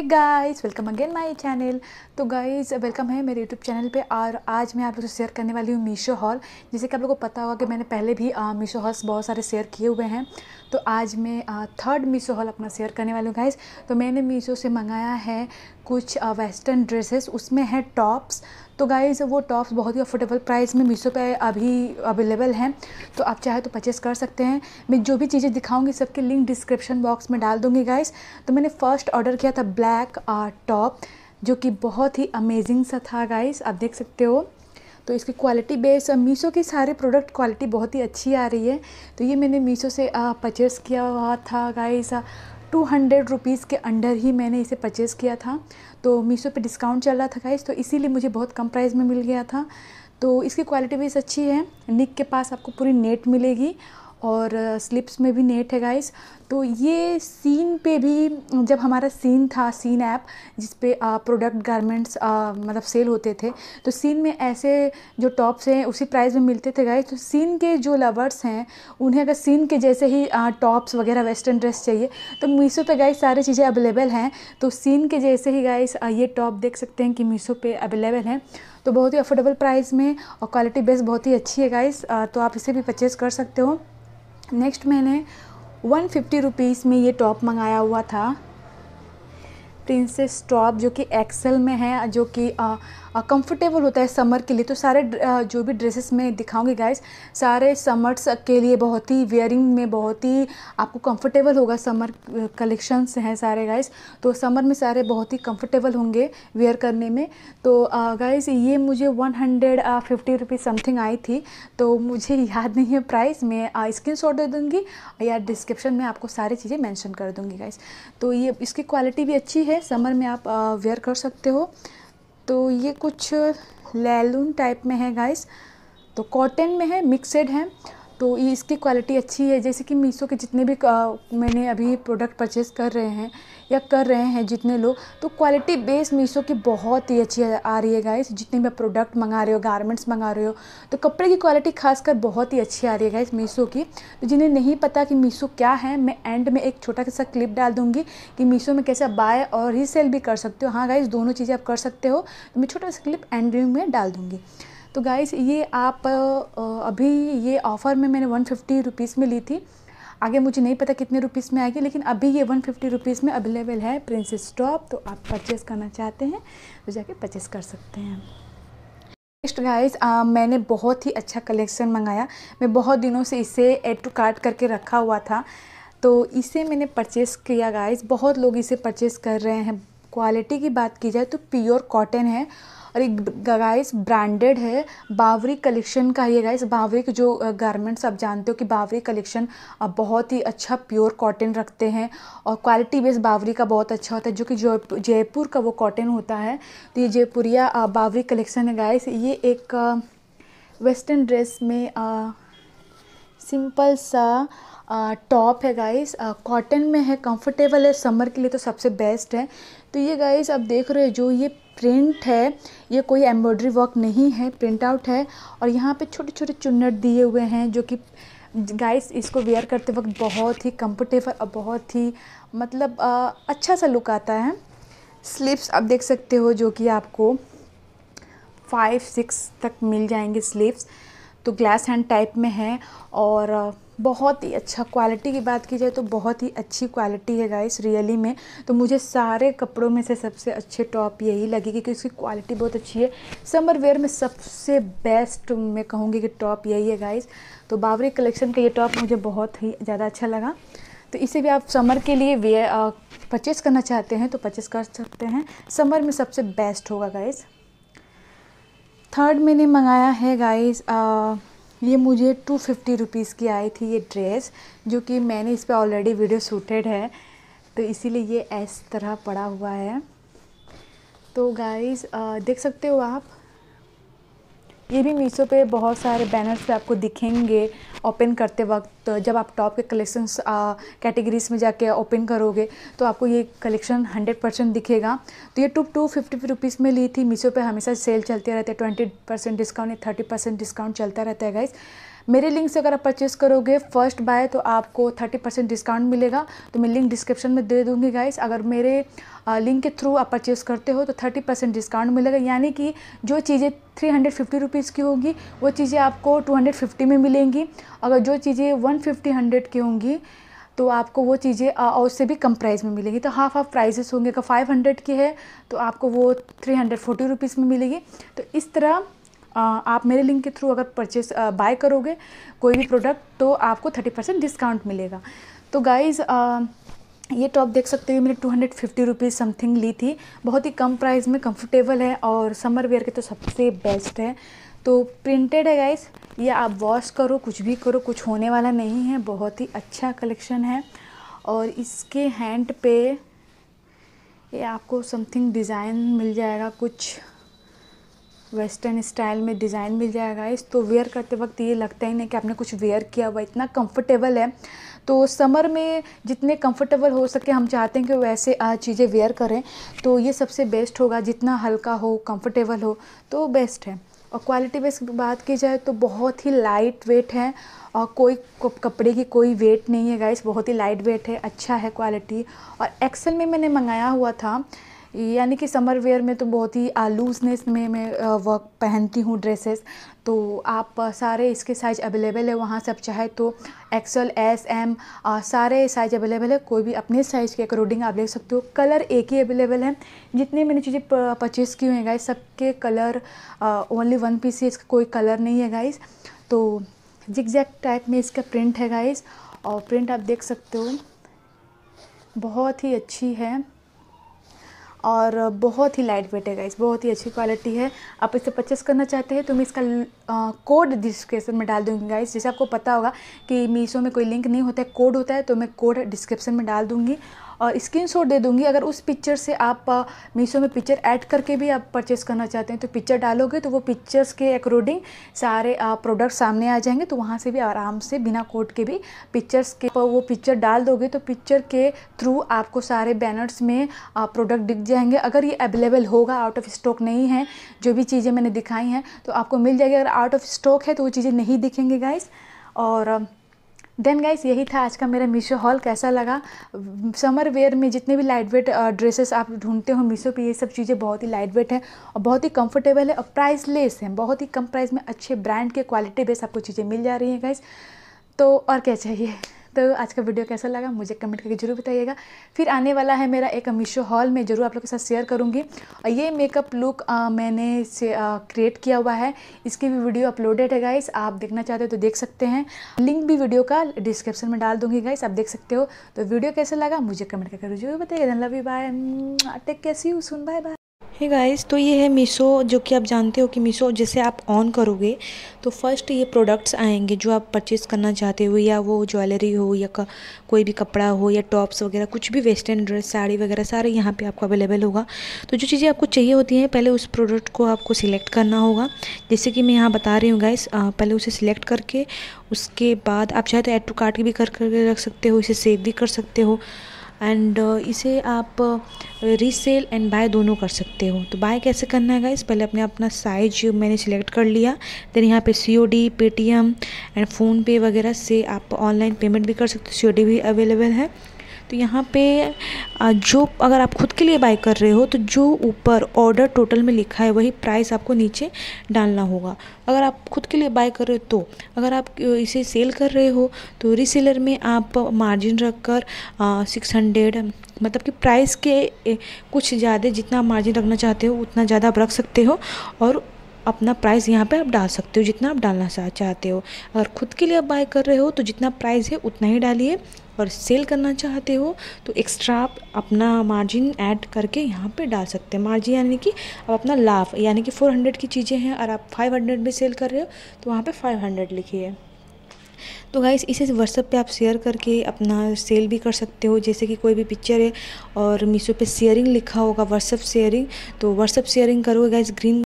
hey guys welcome again my channel तो guys welcome है मेरे यूट्यूब चैनल पे और आज मैं आप लोगों से शेयर करने वाली हूँ मीशो हॉल जैसे कि आप लोगों को पता होगा कि मैंने पहले भी मीशो हॉल्स बहुत सारे शेयर किए हुए हैं तो आज मैं थर्ड मीशो हॉल अपना शेयर करने वाली हूँ गाइज तो मैंने मीशो से मंगाया है कुछ वेस्टर्न ड्रेसेस उसमें है टॉप्स तो गाइज वो टॉप्स बहुत ही अफोर्डेबल प्राइस में मीशो पे अभी अवेलेबल हैं तो आप चाहे तो परचेस कर सकते हैं मैं जो भी चीज़ें दिखाऊंगी सबके लिंक डिस्क्रिप्शन बॉक्स में डाल दूँगी गाइज तो मैंने फ़र्स्ट ऑर्डर किया था ब्लैक टॉप जो कि बहुत ही अमेजिंग सा था गाइज़ आप देख सकते हो तो इसकी क्वालिटी बेस मीशो के सारे प्रोडक्ट क्वालिटी बहुत ही अच्छी आ रही है तो ये मैंने मीशो से परचेस किया हुआ था गाइस टू हंड्रेड रुपीज़ के अंडर ही मैंने इसे परचेस किया था तो मीशो पे डिस्काउंट चल रहा था गाइस तो इसीलिए मुझे बहुत कम प्राइस में मिल गया था तो इसकी क्वालिटी बेस अच्छी है निक के पास आपको पूरी नेट मिलेगी और स्लिप्स में भी नेट है गाइस तो ये सीन पे भी जब हमारा सीन था सीन ऐप जिस पे प्रोडक्ट गारमेंट्स मतलब सेल होते थे तो सीन में ऐसे जो टॉप्स हैं उसी प्राइस में मिलते थे गाइस तो सीन के जो लवर्स हैं उन्हें अगर सीन के जैसे ही टॉप्स वगैरह वेस्टर्न ड्रेस चाहिए तो मीशो पे गाइस सारी चीज़ें अवेलेबल हैं तो सीन के जैसे ही गाइस ये टॉप देख सकते हैं कि मीशो पे अवेलेबल हैं तो बहुत ही अफोर्डेबल प्राइस में और क्वालिटी बेस बहुत ही अच्छी है गाइस तो आप इसे भी परचेज़ कर सकते हो नेक्स्ट मैंने वन फिफ्टी रुपीज़ में ये टॉप मंगाया हुआ था प्रिंसेस टॉप जो कि एक्सेल में है जो कि कंफर्टेबल होता है समर के लिए तो सारे जो भी ड्रेसेस मैं दिखाऊंगी गाइस सारे समर्स के लिए बहुत ही वेयरिंग में बहुत ही आपको कंफर्टेबल होगा समर कलेक्शंस हैं सारे गाइस तो समर में सारे बहुत ही कंफर्टेबल होंगे वेयर करने में तो गाइस ये मुझे one hundred fifty rupees something आई थी तो मुझे याद नहीं है प्राइस मैं स्क्रीन दे दूँगी या डिस्क्रिप्शन में आपको सारी चीज़ें मैंशन कर दूँगी गाइस तो ये इसकी क्वालिटी भी अच्छी है समर में आप वेयर कर सकते हो तो ये कुछ लैलून टाइप में है गाइस तो कॉटन में है मिक्सड है तो इसकी क्वालिटी अच्छी है जैसे कि मीशो के जितने भी मैंने अभी प्रोडक्ट परचेज़ कर रहे हैं या कर रहे हैं जितने लोग तो क्वालिटी बेस मीशो की बहुत ही अच्छी आ रही है गाइस जितने भी प्रोडक्ट मंगा रहे हो गारमेंट्स मंगा रहे हो तो कपड़े की क्वालिटी खासकर बहुत ही अच्छी आ रही है गाइस मीशो की तो जिन्हें नहीं पता कि मीशो क्या है मैं एंड में एक छोटा सा क्लिप डाल दूँगी कि मीशो में कैसे बाय और रीसेल भी कर सकते हो हाँ गाइस दोनों चीज़ें आप कर सकते हो तो मैं छोटा सा क्लिप एंड में डाल दूँगी तो गाइस ये आप अभी ये ऑफ़र में मैंने वन फिफ्टी रुपीज़ में ली थी आगे मुझे नहीं पता कितने रुपीस में आएगी लेकिन अभी ये वन फिफ्टी रुपीज़ में अवेलेबल है प्रिंसेस टॉप तो आप परचेस करना चाहते हैं तो जाके परचेज़ कर सकते हैं नेक्स्ट गाइस मैंने बहुत ही अच्छा कलेक्शन मंगाया मैं बहुत दिनों से इसे एड टू कार्ट करके रखा हुआ था तो इसे मैंने परचेस किया गाइस बहुत लोग इसे परचेस कर रहे हैं क्वालिटी की बात की जाए तो प्योर कॉटन है और एक गाइस ब्रांडेड है बावरी कलेक्शन का ये गाइस बावरी के जो गारमेंट्स आप जानते हो कि बावरी कलेक्शन बहुत ही अच्छा प्योर कॉटन रखते हैं और क्वालिटी बेस बावरी का बहुत अच्छा होता है जो कि जयपुर का वो कॉटन होता है तो ये जयपुरिया बावरी कलेक्शन है गाइस ये एक वेस्टर्न ड्रेस में आ, सिंपल सा टॉप है गाइस कॉटन में है कंफर्टेबल है समर के लिए तो सबसे बेस्ट है तो ये गाइस आप देख रहे हो जो ये प्रिंट है ये कोई एम्ब्रॉयडरी वर्क नहीं है प्रिंट आउट है और यहाँ पे छोटे छोटे चुन्नट दिए हुए हैं जो कि गाइस इसको वेयर करते वक्त बहुत ही कंफर्टेबल और बहुत ही मतलब आ, अच्छा सा लुक आता है स्लीप्स आप देख सकते हो जो कि आपको फाइव सिक्स तक मिल जाएंगे स्लीव्स तो ग्लास हैंड टाइप में है और बहुत ही अच्छा क्वालिटी की बात की जाए तो बहुत ही अच्छी क्वालिटी है गाइस रियली में तो मुझे सारे कपड़ों में से सबसे अच्छे टॉप यही लगी क्योंकि उसकी क्वालिटी बहुत अच्छी है समर वेयर में सबसे बेस्ट मैं कहूँगी कि टॉप यही है गाइस तो बावरी कलेक्शन का ये टॉप मुझे बहुत ही ज़्यादा अच्छा लगा तो इसे भी आप समर के लिए वे परचेस करना चाहते हैं तो परचेस कर सकते हैं समर में सबसे बेस्ट होगा गाइस थर्ड मैंने मंगाया है गाइज़ ये मुझे टू फिफ्टी रुपीज़ की आई थी ये ड्रेस जो कि मैंने इस पर ऑलरेडी वीडियो शूटेड है तो इसीलिए ये इस तरह पड़ा हुआ है तो गाइज देख सकते हो आप ये भी मीशो पे बहुत सारे बैनर्स पे आपको दिखेंगे ओपन करते वक्त जब आप टॉप के कलेक्शंस कैटेगरीज में जाके ओपन करोगे तो आपको ये कलेक्शन 100 परसेंट दिखेगा तो ये टू टू फिफ्टी रुपीज़ में ली थी मीशो पे हमेशा सेल चलते रहते हैं ट्वेंटी परसेंट डिस्काउंट या थर्टी परसेंट डिस्काउंट चलता रहता है गाइज़ मेरे लिंक से अगर आप परचेस करोगे फर्स्ट बाय तो आपको थर्टी परसेंट डिस्काउंट मिलेगा तो मैं लिंक डिस्क्रिप्शन में दे दूँगी गाइस अगर मेरे लिंक के थ्रू आप परचेस करते हो तो थर्टी परसेंट डिस्काउंट मिलेगा यानी कि जो चीज़ें थ्री हंड्रेड फिफ्टी रुपीज़ की होंगी वो चीज़ें आपको टू हंड्रेड फिफ्टी में मिलेंगी अगर जो चीज़ें वन फिफ्टी हंड्रेड की होंगी तो आपको वो चीज़ें और उससे भी कम प्राइस में मिलेगी तो हाफ हाफ प्राइजेस होंगे अगर फाइव हंड्रेड की है तो आपको वो थ्री हंड्रेड फोर्टी रुपीज़ में मिलेगी तो इस तरह आप मेरे लिंक के थ्रू अगर परचेस बाय करोगे कोई भी प्रोडक्ट तो आपको थर्टी परसेंट डिस्काउंट मिलेगा तो गाइज़ ये टॉप देख सकते हो मैंने two hundred fifty rupees something ली थी बहुत ही कम प्राइस में कंफर्टेबल है और समर वेयर के तो सबसे बेस्ट है तो प्रिंटेड है गाइज़ ये आप वॉश करो कुछ भी करो कुछ होने वाला नहीं है बहुत ही अच्छा कलेक्शन है और इसके हैंड पे ये आपको समथिंग डिज़ाइन मिल जाएगा कुछ वेस्टर्न स्टाइल में डिज़ाइन मिल जाएगा इस तो वेयर करते वक्त ये लगता ही नहीं कि आपने कुछ वेयर किया हुआ इतना कंफर्टेबल है तो समर में जितने कंफर्टेबल हो सके हम चाहते हैं कि वैसे चीज़ें वेयर करें तो ये सबसे बेस्ट होगा जितना हल्का हो कंफर्टेबल हो तो बेस्ट है और क्वालिटी बेस बात की जाए तो बहुत ही लाइट वेट है और कोई कपड़े की कोई वेट नहीं है गाइस बहुत ही लाइट वेट है अच्छा है क्वालिटी और एक्सेल में मैंने मंगाया हुआ था यानी कि समर वेयर में तो बहुत ही लूजनेस में मैं वर्क पहनती हूँ ड्रेसेस तो आप सारे इसके साइज़ अवेलेबल है वहाँ सब चाहे तो एक्सल एस एम सारे साइज़ अवेलेबल है कोई भी अपने साइज़ के अकॉर्डिंग आप ले सकते हो कलर एक ही अवेलेबल है जितने मैंने चीज़ें परचेज़ की हुई हैं गाइस सबके कलर ओनली वन पीस ही इसका कोई कलर नहीं है गाइस तो जिग टाइप में इसका प्रिंट है गाइस और प्रिंट आप देख सकते हो बहुत ही अच्छी है और बहुत ही लाइट वेट है गाइस बहुत ही अच्छी क्वालिटी है आप इसे परचेस करना चाहते हैं तो मैं इसका कोड डिस्क्रिप्शन में डाल दूँगी गाइस जैसे आपको पता होगा कि मीशो में कोई लिंक नहीं होता है कोड होता है तो मैं कोड डिस्क्रिप्शन में डाल दूँगी स्क्रीन शॉट दे दूँगी अगर उस पिक्चर से आप मीशो में पिक्चर ऐड करके भी आप परचेज करना चाहते हैं तो पिक्चर डालोगे तो वो पिक्चर्स के अकॉर्डिंग सारे प्रोडक्ट सामने आ जाएंगे तो वहाँ से भी आराम से बिना कोड के भी पिक्चर्स के वो पिक्चर डाल दोगे तो पिक्चर के थ्रू आपको सारे बैनर्स में प्रोडक्ट दिख जाएंगे अगर ये अवेलेबल होगा आउट ऑफ स्टॉक नहीं है जो भी चीज़ें मैंने दिखाई हैं तो आपको मिल जाएगी अगर आउट ऑफ स्टॉक है तो वो चीज़ें नहीं दिखेंगी गाइस और देन गाइस यही था आज का मेरा मीशो हॉल कैसा लगा समर वेयर में जितने भी लाइट वेट ड्रेसेस आप ढूंढते हो मीशो पे ये सब चीज़ें बहुत ही लाइट वेट हैं और बहुत ही कंफर्टेबल है और प्राइस लेस है बहुत ही कम प्राइस में अच्छे ब्रांड के क्वालिटी बेस आपको चीज़ें मिल जा रही हैं गाइस तो और क्या चाहिए तो आज का वीडियो कैसा लगा मुझे कमेंट करके जरूर बताइएगा फिर आने वाला है मेरा एक मीशो हॉल में ज़रूर आप लोग के साथ शेयर करूँगी और ये मेकअप लुक आ, मैंने क्रिएट किया हुआ है इसकी भी वीडियो अपलोडेड है गाइस आप देखना चाहते हो तो देख सकते हैं लिंक भी वीडियो का डिस्क्रिप्शन में डाल दूंगी गाइस आप देख सकते हो तो वीडियो कैसा लगा मुझे कमेंट करके जरूर बताइएगा love you bye take care see you soon bye bye hey hey guys तो ये है मीशो जो कि आप जानते हो कि मीशो जैसे आप ऑन करोगे तो फर्स्ट ये प्रोडक्ट्स आएंगे जो आप परचेज़ करना चाहते हो या वो ज्वेलरी हो या कोई भी कपड़ा हो या टॉप्स वगैरह कुछ भी वेस्टर्न ड्रेस साड़ी वगैरह सारे यहाँ पे आपको अवेलेबल होगा तो जो चीज़ें आपको चाहिए होती हैं पहले उस प्रोडक्ट को आपको सिलेक्ट करना होगा जैसे कि मैं यहाँ बता रही हूँ गाइस पहले उसे सिलेक्ट करके उसके बाद आप चाहे तो ऐड टू कार्ट भी कर करके रख सकते हो इसे सेव भी कर सकते हो एंड uh, इसे आप रीसेल एंड बाय दोनों कर सकते हो तो बाय कैसे करना है गाइस पहले अपने अपना साइज मैंने सिलेक्ट कर लिया देन यहाँ पे सी ओ डी एम एंड फ़ोनपे वगैरह से आप ऑनलाइन पेमेंट भी कर सकते हो सी भी अवेलेबल है तो यहाँ पे जो अगर आप खुद के लिए बाय कर रहे हो तो जो ऊपर ऑर्डर टोटल में लिखा है वही प्राइस आपको नीचे डालना होगा अगर आप खुद के लिए बाय कर रहे हो तो अगर आप इसे सेल कर रहे हो तो रीसेलर में आप मार्जिन रख कर सिक्स हंड्रेड मतलब कि प्राइस के कुछ ज़्यादा जितना मार्जिन रखना चाहते हो उतना ज़्यादा आप रख सकते हो और अपना प्राइस यहाँ पे आप डाल सकते हो जितना आप डालना चाहते हो अगर खुद के लिए आप बाय कर रहे हो तो जितना प्राइस है उतना ही डालिए और सेल करना चाहते हो तो एक्स्ट्रा आप अपना मार्जिन ऐड करके यहाँ पे डाल सकते हैं मार्जिन यानी कि आप अपना लाभ यानी कि 400 की चीज़ें हैं और आप 500 में सेल कर रहे हो तो वहाँ पर फाइव लिखिए तो गाइस इसे व्हाट्सएप पे आप शेयर करके अपना सेल भी कर सकते हो जैसे कि कोई भी पिक्चर है और मीशो पे शेयरिंग लिखा होगा व्हाट्सअप शेयरिंग तो व्हाट्सअप शेयरिंग करोगे गाइस ग्रीन